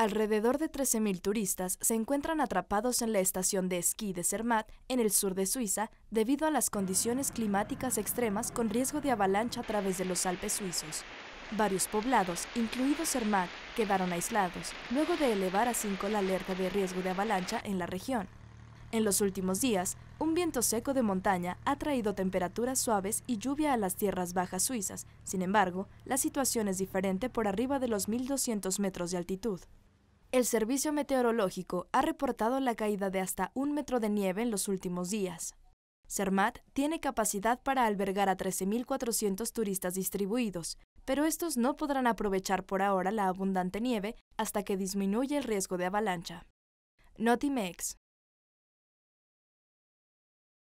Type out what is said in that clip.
Alrededor de 13.000 turistas se encuentran atrapados en la estación de esquí de Zermatt, en el sur de Suiza, debido a las condiciones climáticas extremas con riesgo de avalancha a través de los Alpes suizos. Varios poblados, incluido Zermatt, quedaron aislados, luego de elevar a 5 la alerta de riesgo de avalancha en la región. En los últimos días, un viento seco de montaña ha traído temperaturas suaves y lluvia a las tierras bajas suizas. Sin embargo, la situación es diferente por arriba de los 1.200 metros de altitud. El Servicio Meteorológico ha reportado la caída de hasta un metro de nieve en los últimos días. Cermat tiene capacidad para albergar a 13.400 turistas distribuidos, pero estos no podrán aprovechar por ahora la abundante nieve hasta que disminuya el riesgo de avalancha. Notimex,